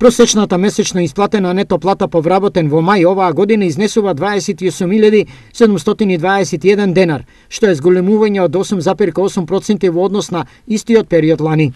Просечната месечна исплатена нето плата по вработен во мај оваа година изнесува 28.721 денар, што е зголемување од 8,8% во однос на истиот период лани.